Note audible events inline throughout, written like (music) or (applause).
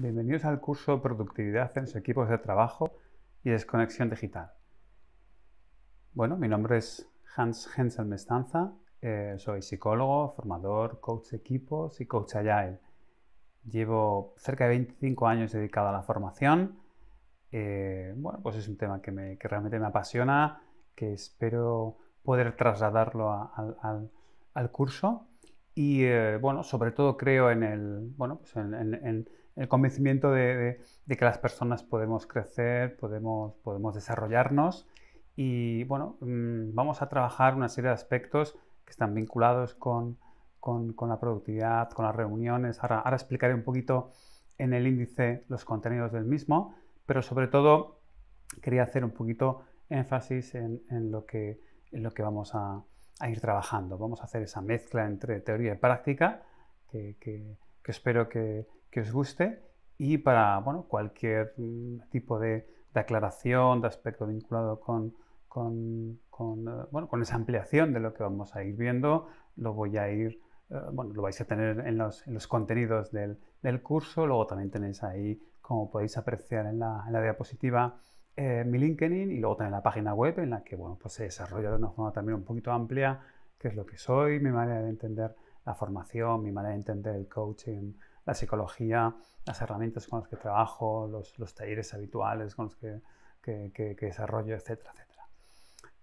Bienvenidos al curso Productividad en los equipos de trabajo y desconexión digital. Bueno, mi nombre es Hans Hensel Mestanza, eh, soy psicólogo, formador, coach de equipos y coach agile. Llevo cerca de 25 años dedicado a la formación. Eh, bueno, pues es un tema que, realmente me apasiona, que espero poder trasladarlo al, curso. Y eh, bueno, sobre todo creo en el, bueno, pues el convencimiento de, que las personas podemos crecer, podemos, podemos desarrollarnos y bueno, mm, vamos a trabajar una serie de aspectos que están vinculados con, la productividad, con las reuniones. Ahora, ahora, explicaré un poquito en el índice los contenidos del mismo, pero sobre todo quería hacer un poquito énfasis en, lo, que, en lo que vamos a, ir trabajando. Vamos a hacer esa mezcla entre teoría y práctica que espero que, que os guste y para bueno, cualquier mm, tipo de, aclaración, de aspecto vinculado eh, con, esa ampliación de lo que vamos a ir viendo, lo voy a ir, eh, lo vais a tener en los, contenidos del, curso, luego también tenéis ahí, como podéis apreciar en la, diapositiva, eh, mi LinkedIn y luego también la página web en la que, bueno, pues se desarrolla de una forma también un poquito amplia qué es lo que soy, mi manera de entender la formación, mi manera de entender el coaching, la psicología, las herramientas con las que trabajo, los, talleres habituales con los que, desarrollo, etcétera, etcétera.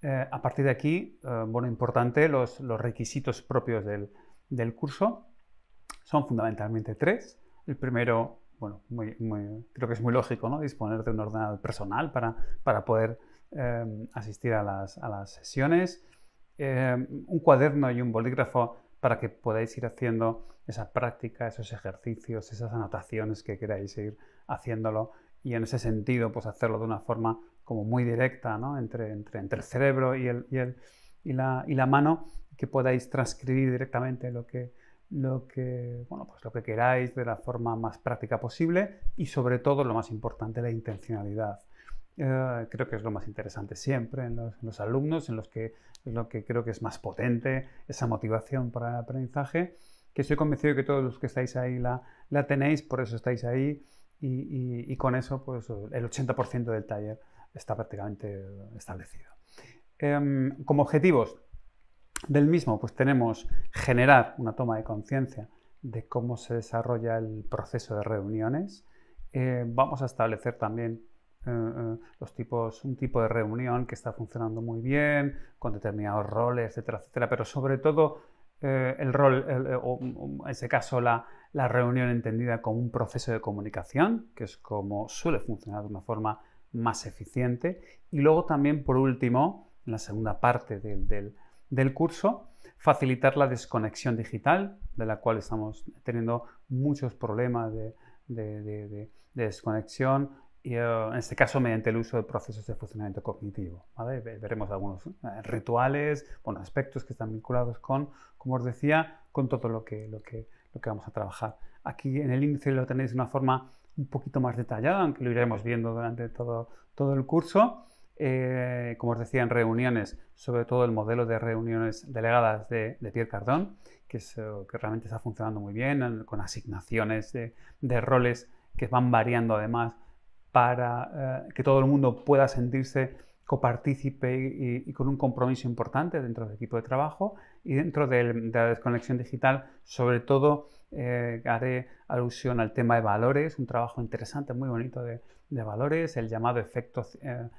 Eh, a partir de aquí, eh, bueno, importante, los, requisitos propios del, curso son fundamentalmente tres. El primero, bueno, creo que es muy lógico, ¿no? Disponer de un ordenador personal para, para poder eh, asistir a las sesiones. un cuaderno y un bolígrafo para que podáis ir haciendo esa práctica, esos ejercicios, esas anotaciones que queráis ir haciéndolo y en ese sentido pues hacerlo de una forma como muy directa entre, el cerebro y, y, la, mano que podáis transcribir directamente lo que, lo que, pues lo que queráis de la forma más práctica posible y sobre todo lo más importante, la intencionalidad. Ah, creo que es lo más interesante siempre en los, alumnos, en los que lo que creo que es más potente, esa motivación para el aprendizaje, que estoy convencido de que todos los que estáis ahí la, tenéis, por eso estáis ahí y, con eso pues, el 80% del taller está prácticamente establecido. Em, como objetivos del mismo, pues tenemos generar una toma de conciencia de cómo se desarrolla el proceso de reuniones. Eh, vamos a establecer también eh, eh, un tipo de reunión que está funcionando muy bien, con determinados roles, etcétera, etcétera, pero sobre todo eh, el rol, o, en ese caso la, reunión entendida como un proceso de comunicación, que es como suele funcionar de una forma más eficiente. Y luego también, por último, en la segunda parte del, curso, facilitar la desconexión digital, de la cual estamos teniendo muchos problemas de desconexión, eh, en este caso mediante el uso de procesos de funcionamiento cognitivo. Veremos algunos eh, rituales, bueno, aspectos que están vinculados con, como os decía, con todo lo que, lo que, lo que vamos a trabajar. Aquí en el índice lo tenéis de una forma un poquito más detallada, aunque lo iremos viendo durante todo, todo el curso. Eh, como os decía, en reuniones, sobre todo el modelo de reuniones delegadas de, Pierre Cardón, que, es, que realmente está funcionando muy bien, con asignaciones de, de roles que van variando además para eh, que todo el mundo pueda sentirse copartícipe y, con un compromiso importante dentro del equipo de trabajo y dentro de, la desconexión digital, sobre todo eh, haré alusión al tema de valores, un trabajo interesante, muy bonito de, valores, el llamado efecto eh,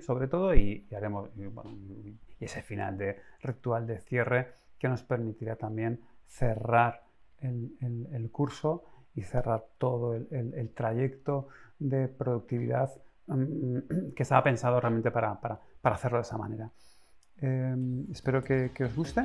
sobre todo y, haremos y, ese final de ritual de cierre que nos permitirá también cerrar el curso cerrar todo el, trayecto de productividad mm, (clears throat) que estaba pensado realmente para, hacerlo de esa manera. Em, espero que os guste.